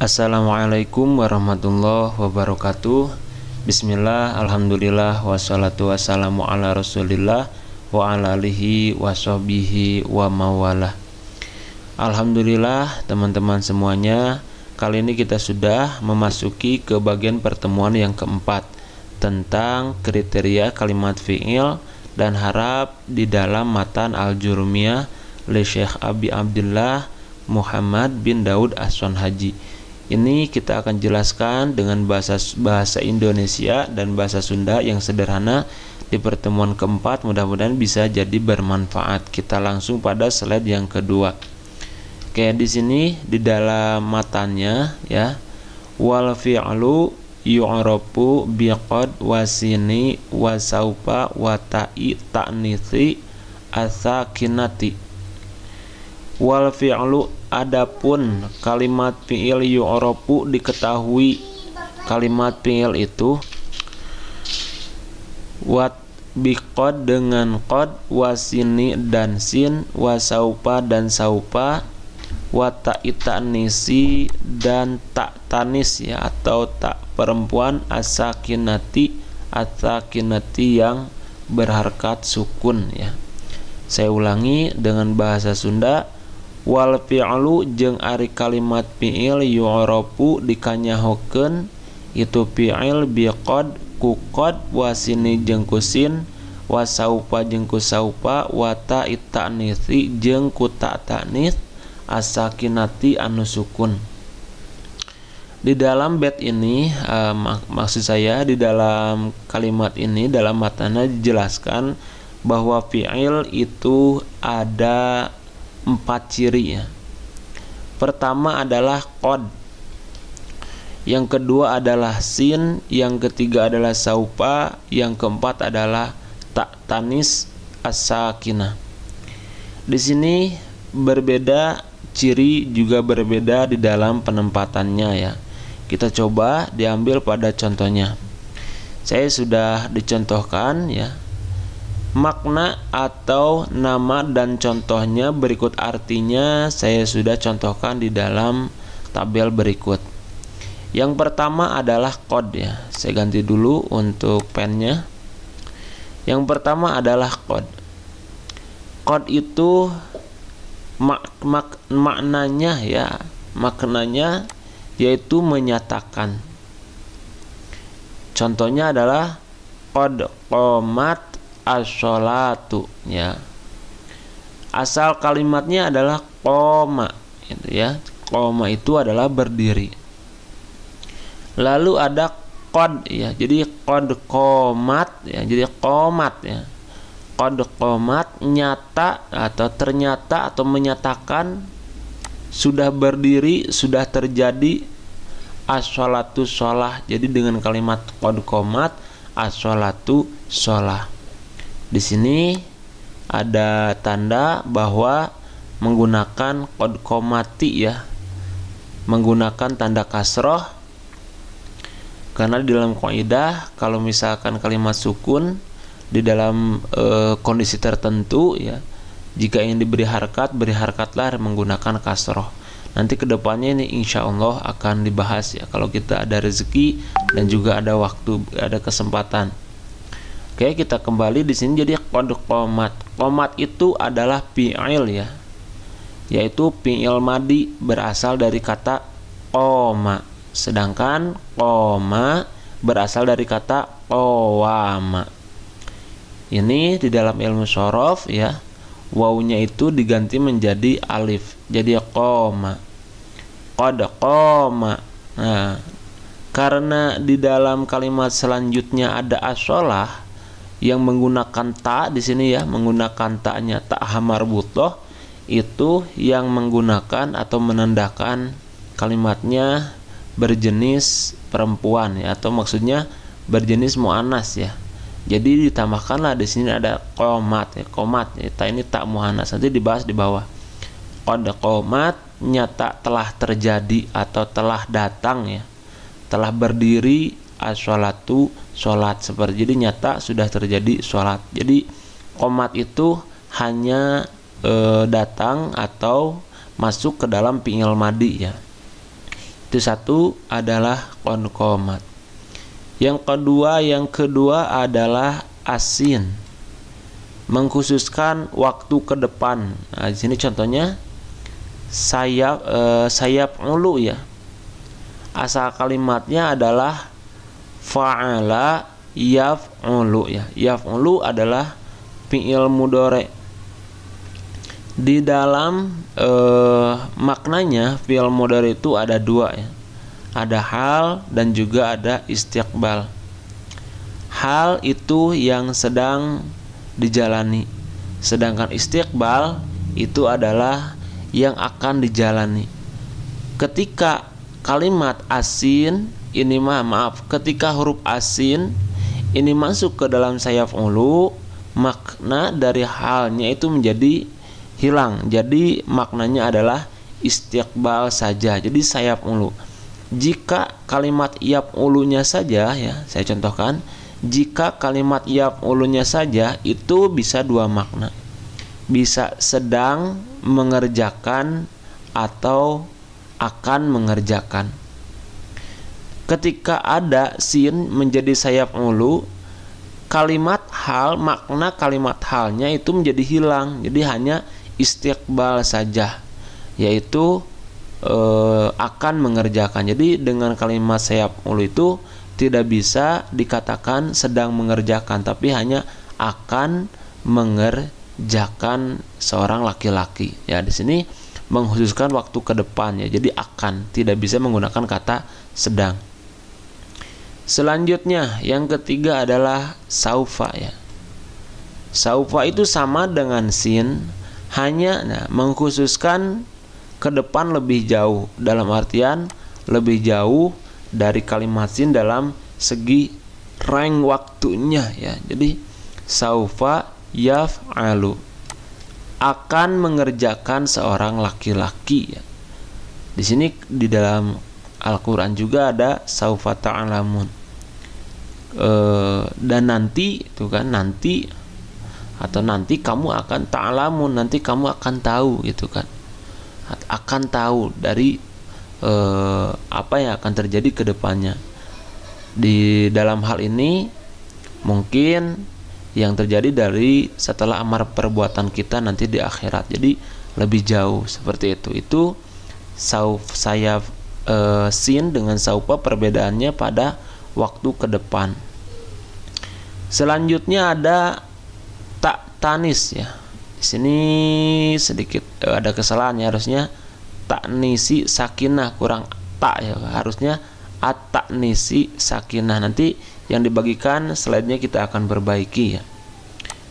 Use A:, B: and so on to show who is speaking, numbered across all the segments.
A: Assalamualaikum warahmatullahi wabarakatuh Bismillah, Alhamdulillah, wassalatu wassalamu ala rasulillah Wa ala alihi wa sahbihi wa mawalah Alhamdulillah teman-teman semuanya Kali ini kita sudah memasuki ke bagian pertemuan yang keempat Tentang kriteria kalimat fi'il Dan harap di dalam matan al-jurumiyah Li Syekh Abi Abdullah Muhammad bin Daud Aswan Haji ini kita akan jelaskan dengan bahasa bahasa Indonesia dan bahasa Sunda yang sederhana di pertemuan keempat mudah-mudahan bisa jadi bermanfaat. Kita langsung pada slide yang kedua. Oke, di sini di dalam matanya ya. Wal fi'lu yu'rafu biqad wasini wasaupa watai ta'nithi asakinati. Wal fi'lu Adapun kalimat fiil yu'rafu diketahui kalimat fiil itu wat biqad dengan qad wasini dan sin wasaupa dan saupa wata itanisi dan tak tanis ya atau tak perempuan asakinati asakinati yang berharkat sukun ya saya ulangi dengan bahasa Sunda wal fi'lu jeung ari kalimat fi'il yu'rafu dikanyahokeun itu fi'il biqad ku qad wasini jeung kusin wasaupa jeung kusaupa wata itanisi jeung kuta tanis asakinati anu sukun di dalam bed ini eh, mak maksud saya di dalam kalimat ini dalam matanya dijelaskan bahwa fi'il itu ada empat ciri ya. Pertama adalah kod. Yang kedua adalah sin, yang ketiga adalah saupa, yang keempat adalah tak tanis asakina. Di sini berbeda ciri juga berbeda di dalam penempatannya ya. Kita coba diambil pada contohnya. Saya sudah dicontohkan ya Makna atau nama dan contohnya berikut artinya saya sudah contohkan di dalam tabel berikut. Yang pertama adalah kod ya. Saya ganti dulu untuk pennya. Yang pertama adalah kod. Kod itu mak, mak, maknanya ya, maknanya yaitu menyatakan. Contohnya adalah kod komat asolatu ya asal kalimatnya adalah koma itu ya koma itu adalah berdiri lalu ada kod ya jadi kod komat ya jadi komat ya kod komat nyata atau ternyata atau menyatakan sudah berdiri sudah terjadi asolatu sholah jadi dengan kalimat kod komat asolatu sholah di sini ada tanda bahwa menggunakan kod komati ya. Menggunakan tanda kasroh karena di dalam kaidah kalau misalkan kalimat sukun di dalam e, kondisi tertentu ya jika ingin diberi harkat beri harkatlah menggunakan kasroh nanti kedepannya ini insya Allah akan dibahas ya kalau kita ada rezeki dan juga ada waktu ada kesempatan Oke, kita kembali di sini jadi kod komat. Komat itu adalah fi'il ya. Yaitu fi'il madi berasal dari kata koma. Sedangkan koma berasal dari kata kowama. Ini di dalam ilmu sorof ya, wawunya itu diganti menjadi alif. Jadi koma. Kod koma. Nah, karena di dalam kalimat selanjutnya ada asolah, yang menggunakan tak di sini ya menggunakan taknya tak hamar butoh itu yang menggunakan atau menandakan kalimatnya berjenis perempuan ya atau maksudnya berjenis muanas ya jadi ditambahkanlah di sini ada komat ya komat ya ta ini tak muanas nanti dibahas di bawah kode komat nyata telah terjadi atau telah datang ya telah berdiri as sholat seperti jadi nyata sudah terjadi sholat jadi komat itu hanya e, datang atau masuk ke dalam pingil madi ya itu satu adalah konkomat yang kedua yang kedua adalah asin mengkhususkan waktu ke depan nah, di sini contohnya sayap e, sayap ulu ya asal kalimatnya adalah fa'ala yaf'ulu ya. Yaf'ulu adalah fi'il mudore. Di dalam eh, maknanya fi'il mudore itu ada dua ya. Ada hal dan juga ada istiqbal. Hal itu yang sedang dijalani. Sedangkan istiqbal itu adalah yang akan dijalani. Ketika kalimat asin ini mah maaf ketika huruf asin ini masuk ke dalam sayap ulu makna dari halnya itu menjadi hilang jadi maknanya adalah istiqbal saja jadi sayap ulu jika kalimat iap ulunya saja ya saya contohkan jika kalimat iap ulunya saja itu bisa dua makna bisa sedang mengerjakan atau akan mengerjakan ketika ada sin menjadi sayap ulu kalimat hal makna kalimat halnya itu menjadi hilang jadi hanya istiqbal saja yaitu e, akan mengerjakan jadi dengan kalimat sayap ulu itu tidak bisa dikatakan sedang mengerjakan tapi hanya akan mengerjakan seorang laki-laki ya di sini mengkhususkan waktu ke depan ya jadi akan tidak bisa menggunakan kata sedang Selanjutnya yang ketiga adalah saufa ya. Saufa itu sama dengan sin, hanya nah, mengkhususkan ke depan lebih jauh dalam artian lebih jauh dari kalimat sin dalam segi rang waktunya ya. Jadi saufa yaf'alu akan mengerjakan seorang laki-laki ya. Di sini di dalam Al-Qur'an juga ada saufa ta'lamun. Eh, dan nanti itu kan nanti atau nanti kamu akan ta'lamun nanti kamu akan tahu gitu kan akan tahu dari e, apa yang akan terjadi ke depannya di dalam hal ini mungkin yang terjadi dari setelah amar perbuatan kita nanti di akhirat jadi lebih jauh seperti itu itu sauf saya e, eh, sin dengan saupa perbedaannya pada waktu ke depan. Selanjutnya ada tak tanis ya. Di sini sedikit eh, ada kesalahan ya harusnya tak nisi sakinah kurang tak ya harusnya atak nisi sakinah nanti yang dibagikan slide-nya kita akan perbaiki ya.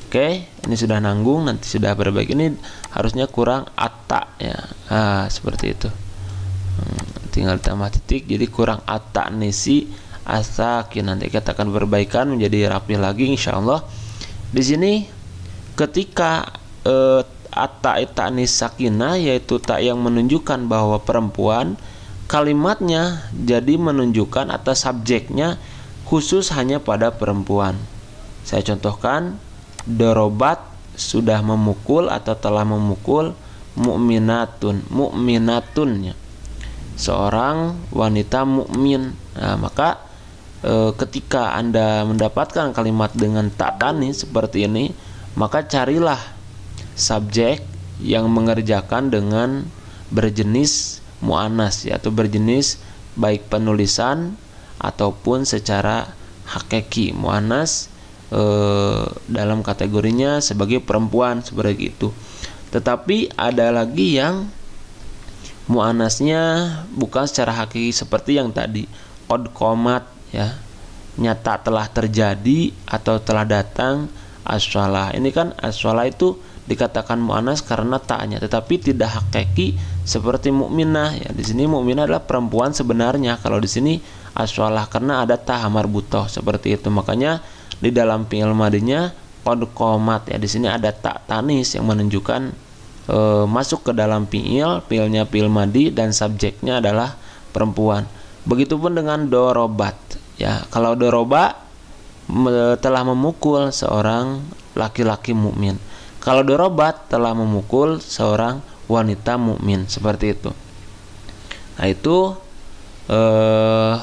A: Oke, ini sudah nanggung nanti sudah perbaiki ini harusnya kurang atak ya. Ah, seperti itu. Hmm, tinggal tambah titik jadi kurang atak nisi asakin nanti kita akan perbaikan menjadi rapi lagi insya Allah di sini ketika e, eh, atta sakinah yaitu tak yang menunjukkan bahwa perempuan kalimatnya jadi menunjukkan atas subjeknya khusus hanya pada perempuan saya contohkan dorobat sudah memukul atau telah memukul mukminatun mukminatunnya seorang wanita mukmin nah, maka e, ketika Anda mendapatkan kalimat dengan tani seperti ini, maka carilah subjek yang mengerjakan dengan berjenis muanas yaitu berjenis baik penulisan ataupun secara hakiki muanas e, eh, dalam kategorinya sebagai perempuan seperti itu. Tetapi ada lagi yang muanasnya bukan secara hakiki seperti yang tadi. Kod komat ya nyata telah terjadi atau telah datang aswala ini kan aswala itu dikatakan mu'anas karena taknya tetapi tidak hakiki seperti mukminah ya di sini mukminah adalah perempuan sebenarnya kalau di sini aswala karena ada tahamar butoh seperti itu makanya di dalam fi'il madinya qad komat ya di sini ada tak tanis yang menunjukkan e, masuk ke dalam fi'il fi'ilnya fi'il madi dan subjeknya adalah perempuan begitupun dengan dorobat ya kalau doroba telah memukul seorang laki-laki mukmin kalau doroba telah memukul seorang wanita mukmin seperti itu nah itu eh,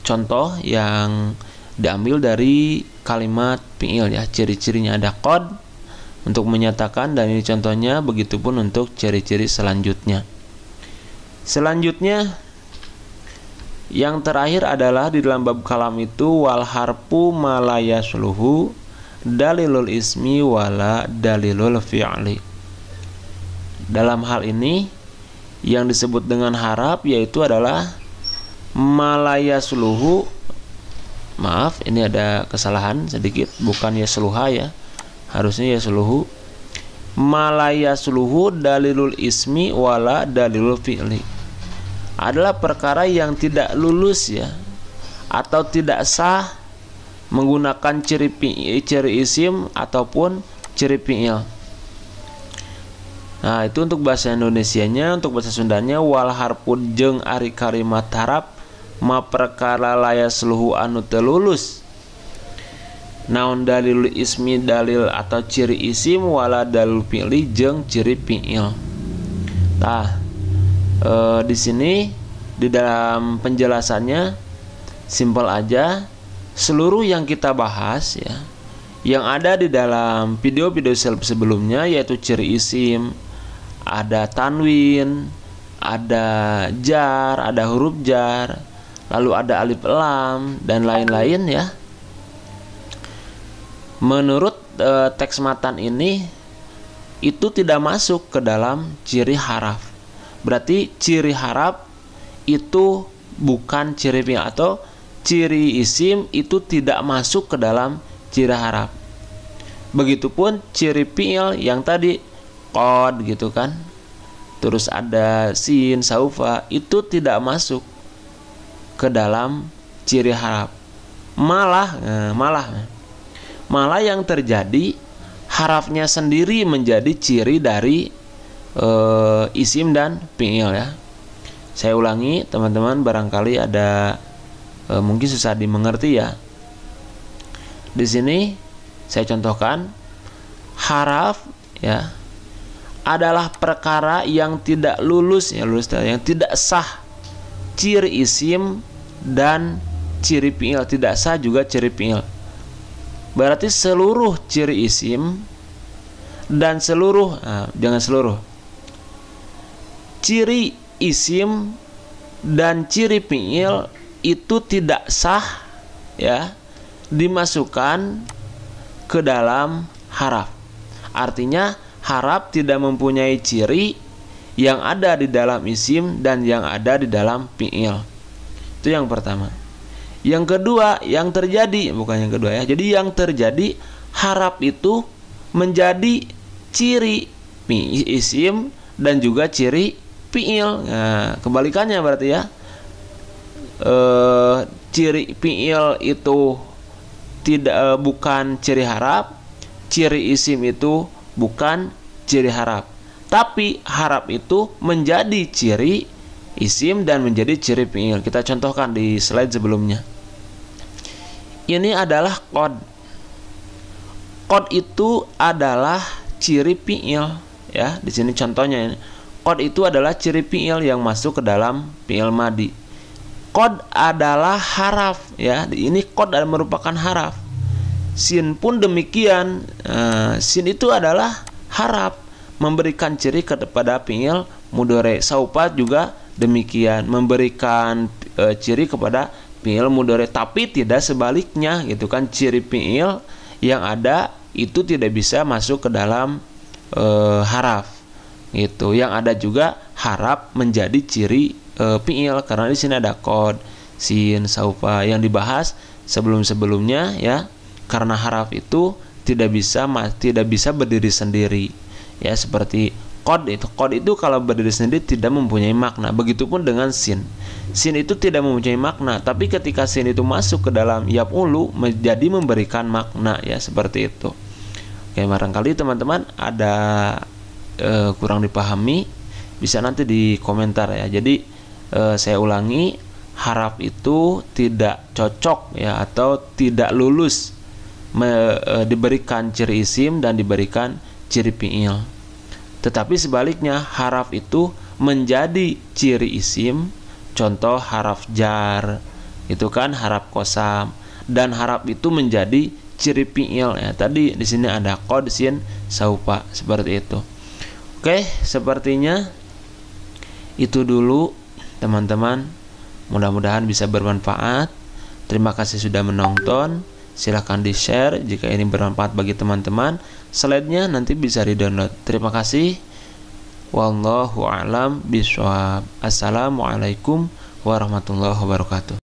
A: contoh yang diambil dari kalimat pingil. ya ciri-cirinya ada kod untuk menyatakan dan ini contohnya begitupun untuk ciri-ciri selanjutnya selanjutnya yang terakhir adalah di dalam bab kalam itu wal harpu malayasluhu dalilul ismi wala dalilul fi'li. Dalam hal ini yang disebut dengan harap yaitu adalah malayasluhu maaf ini ada kesalahan sedikit bukan yasluha ya harusnya malaya malayasluhu dalilul ismi wala dalilul fi'li adalah perkara yang tidak lulus ya atau tidak sah menggunakan ciri ciri isim ataupun ciri fi'il. Nah, itu untuk bahasa Indonesia nya, untuk bahasa Sundanya wal harpun jeng ari kalimat tarap ma perkara laya seluhu anu telulus. Naon dalil ismi dalil atau ciri isim wala dalil pilih jeng ciri fi'il. Nah, e, di sini di dalam penjelasannya simple aja seluruh yang kita bahas ya yang ada di dalam video-video sebelumnya yaitu ciri isim ada tanwin ada jar ada huruf jar lalu ada alif lam dan lain-lain ya menurut e, teks matan ini itu tidak masuk ke dalam ciri haraf Berarti ciri harap itu bukan ciri fi'il atau ciri isim itu tidak masuk ke dalam ciri harap. Begitupun ciri fi'il yang tadi kod gitu kan. Terus ada sin, saufa itu tidak masuk ke dalam ciri harap. Malah eh, malah eh. malah yang terjadi harafnya sendiri menjadi ciri dari uh, isim dan fiil ya. Saya ulangi teman-teman barangkali ada uh, mungkin susah dimengerti ya. Di sini saya contohkan haraf ya adalah perkara yang tidak lulus ya lulus yang tidak sah ciri isim dan ciri fiil tidak sah juga ciri fiil. Berarti seluruh ciri isim dan seluruh nah, jangan seluruh ciri isim dan ciri fiil itu tidak sah ya dimasukkan ke dalam harap. Artinya harap tidak mempunyai ciri yang ada di dalam isim dan yang ada di dalam fiil. Itu yang pertama. Yang kedua, yang terjadi bukan yang kedua ya. Jadi yang terjadi harap itu menjadi ciri isim dan juga ciri fiil. Nah, kebalikannya berarti ya. E, ciri fiil itu tidak e, bukan ciri harap, ciri isim itu bukan ciri harap. Tapi harap itu menjadi ciri isim dan menjadi ciri fiil. Kita contohkan di slide sebelumnya. Ini adalah kod. Kod itu adalah ciri fiil ya. Di sini contohnya ini Kod itu adalah ciri fiil yang masuk ke dalam fiil madi. Kod adalah haraf ya. Ini kod adalah merupakan haraf. Sin pun demikian. Uh, sin itu adalah haraf, memberikan ciri kepada fiil mudore saupat juga demikian memberikan e, ciri kepada fiil mudore tapi tidak sebaliknya gitu kan ciri fiil yang ada itu tidak bisa masuk ke dalam e, haraf gitu yang ada juga harap menjadi ciri e, eh, piil karena di sini ada kod sin saufa yang dibahas sebelum-sebelumnya ya karena harap itu tidak bisa tidak bisa berdiri sendiri ya seperti kod itu kod itu kalau berdiri sendiri tidak mempunyai makna begitupun dengan sin sin itu tidak mempunyai makna tapi ketika sin itu masuk ke dalam yap ulu menjadi memberikan makna ya seperti itu oke barangkali teman-teman ada e, kurang dipahami bisa nanti di komentar ya. Jadi e, saya ulangi harap itu tidak cocok ya atau tidak lulus me, e, diberikan ciri isim dan diberikan ciri piil Tetapi sebaliknya haraf itu menjadi ciri isim contoh haraf jar itu kan harap kosam dan harap itu menjadi ciri piil ya tadi di sini ada kodsin saupa seperti itu Oke, sepertinya itu dulu teman-teman. Mudah-mudahan bisa bermanfaat. Terima kasih sudah menonton. Silahkan di-share jika ini bermanfaat bagi teman-teman. Slide-nya nanti bisa di-download. Terima kasih. Wallahu alam biswab. Assalamualaikum warahmatullahi wabarakatuh.